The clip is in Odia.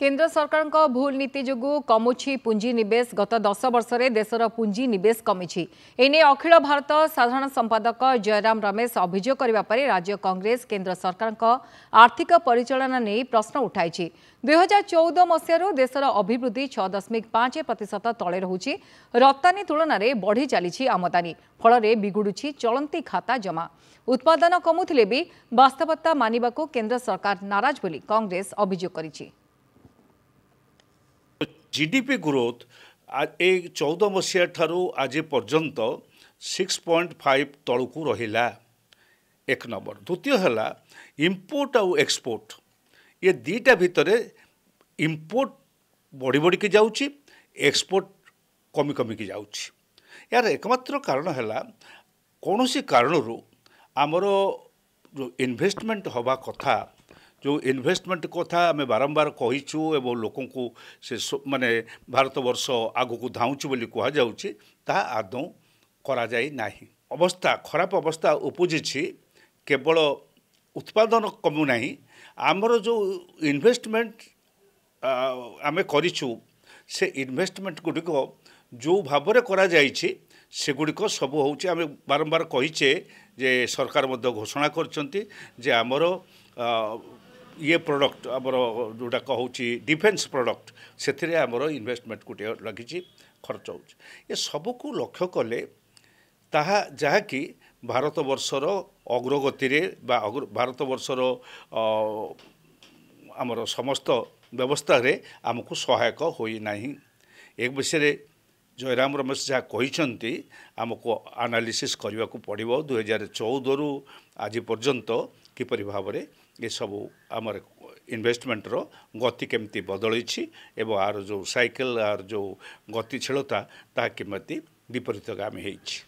କେନ୍ଦ୍ର ସରକାରଙ୍କ ଭୁଲ ନୀତି ଯୋଗୁଁ କମୁଛି ପୁଞ୍ଜିନିବେଶ ଗତ ଦଶ ବର୍ଷରେ ଦେଶର ପୁଞ୍ଜିନିବେଶ କମିଛି ଏନେଇ ଅଖିଳ ଭାରତ ସାଧାରଣ ସମ୍ପାଦକ ଜୟରାମ ରମେଶ ଅଭିଯୋଗ କରିବା ପରେ ରାଜ୍ୟ କଂଗ୍ରେସ କେନ୍ଦ୍ର ସରକାରଙ୍କ ଆର୍ଥିକ ପରିଚାଳନା ନେଇ ପ୍ରଶ୍ନ ଉଠାଇଛି ଦୁଇହଜାର ଚଉଦ ମସିହାରୁ ଦେଶର ଅଭିବୃଦ୍ଧି ଛଅ ଦଶମିକ ପାଞ୍ଚ ପ୍ରତିଶତ ତଳେ ରହୁଛି ରପ୍ତାନୀ ତୁଳନାରେ ବଢ଼ି ଚାଲିଛି ଆମଦାନୀ ଫଳରେ ବିଗୁଡ଼ୁଛି ଚଳନ୍ତି ଖାତା ଜମା ଉତ୍ପାଦନ କମୁଥିଲେ ବି ବାସ୍ତବତା ମାନିବାକୁ କେନ୍ଦ୍ର ସରକାର ନାରାଜ ବୋଲି କଂଗ୍ରେସ ଅଭିଯୋଗ କରିଛି ଜିଡ଼ିପି ଗ୍ରୋଥ୍ ଏ ଚଉଦ ମସିହା ଠାରୁ ଆଜି ପର୍ଯ୍ୟନ୍ତ ସିକ୍ସ ପଏଣ୍ଟ ଫାଇଭ୍ ତଳକୁ ରହିଲା ଏକ ନମ୍ବର ଦ୍ୱିତୀୟ ହେଲା ଇମ୍ପୋର୍ଟ ଆଉ ଏକ୍ସପୋର୍ଟ ଏ ଦୁଇଟା ଭିତରେ ଇମ୍ପୋର୍ଟ ବଢ଼ି ବଢ଼ିକି ଯାଉଛି ଏକ୍ସପୋର୍ଟ କମି କମିକି ଯାଉଛି ଏହାର ଏକମାତ୍ର କାରଣ ହେଲା କୌଣସି କାରଣରୁ ଆମର ଯେଉଁ ଇନ୍ଭେଷ୍ଟମେଣ୍ଟ ହେବା କଥା ଯେଉଁ ଇନଭେଷ୍ଟମେଣ୍ଟ କଥା ଆମେ ବାରମ୍ବାର କହିଛୁ ଏବଂ ଲୋକଙ୍କୁ ସେ ମାନେ ଭାରତବର୍ଷ ଆଗକୁ ଧାଉଁଛି ବୋଲି କୁହାଯାଉଛି ତାହା ଆଦୌ କରାଯାଇ ନାହିଁ ଅବସ୍ଥା ଖରାପ ଅବସ୍ଥା ଉପୁଜିଛି କେବଳ ଉତ୍ପାଦନ କମୁନାହିଁ ଆମର ଯେଉଁ ଇନଭେଷ୍ଟମେଣ୍ଟ ଆମେ କରିଛୁ ସେ ଇନଭେଷ୍ଟମେଣ୍ଟ ଗୁଡ଼ିକ ଯେଉଁ ଭାବରେ କରାଯାଇଛି ସେଗୁଡ଼ିକ ସବୁ ହେଉଛି ଆମେ ବାରମ୍ବାର କହିଛେ ଯେ ସରକାର ମଧ୍ୟ ଘୋଷଣା କରିଛନ୍ତି ଯେ ଆମର ଇଏ ପ୍ରଡ଼କ୍ଟ ଆମର ଯେଉଁଟାକ ହେଉଛି ଡିଫେନ୍ସ ପ୍ରଡ଼କ୍ଟ ସେଥିରେ ଆମର ଇନଭେଷ୍ଟମେଣ୍ଟ ଗୋଟିଏ ଲାଗିଛି ଖର୍ଚ୍ଚ ହେଉଛି ଏ ସବୁକୁ ଲକ୍ଷ୍ୟ କଲେ ତାହା ଯାହାକି ଭାରତବର୍ଷର ଅଗ୍ରଗତିରେ ବା ଭାରତବର୍ଷର ଆମର ସମସ୍ତ ବ୍ୟବସ୍ଥାରେ ଆମକୁ ସହାୟକ ହୋଇନାହିଁ ଏ ବିଷୟରେ ଜୟରାମ ରମେଶ ଯାହା କହିଛନ୍ତି ଆମକୁ ଆନାଲିସିସ୍ କରିବାକୁ ପଡ଼ିବ ଦୁଇହଜାର ଚଉଦରୁ ଆଜି ପର୍ଯ୍ୟନ୍ତ କିପରି ଭାବରେ ଏସବୁ ଆମର ଇନଭେଷ୍ଟମେଣ୍ଟର ଗତି କେମିତି ବଦଳିଛି ଏବଂ ଆର ଯେଉଁ ସାଇକେଲ ଆର ଯେଉଁ ଗତିଶୀଳତା ତାହା କେମିତି ବିପରୀତଗାମୀ ହେଇଛି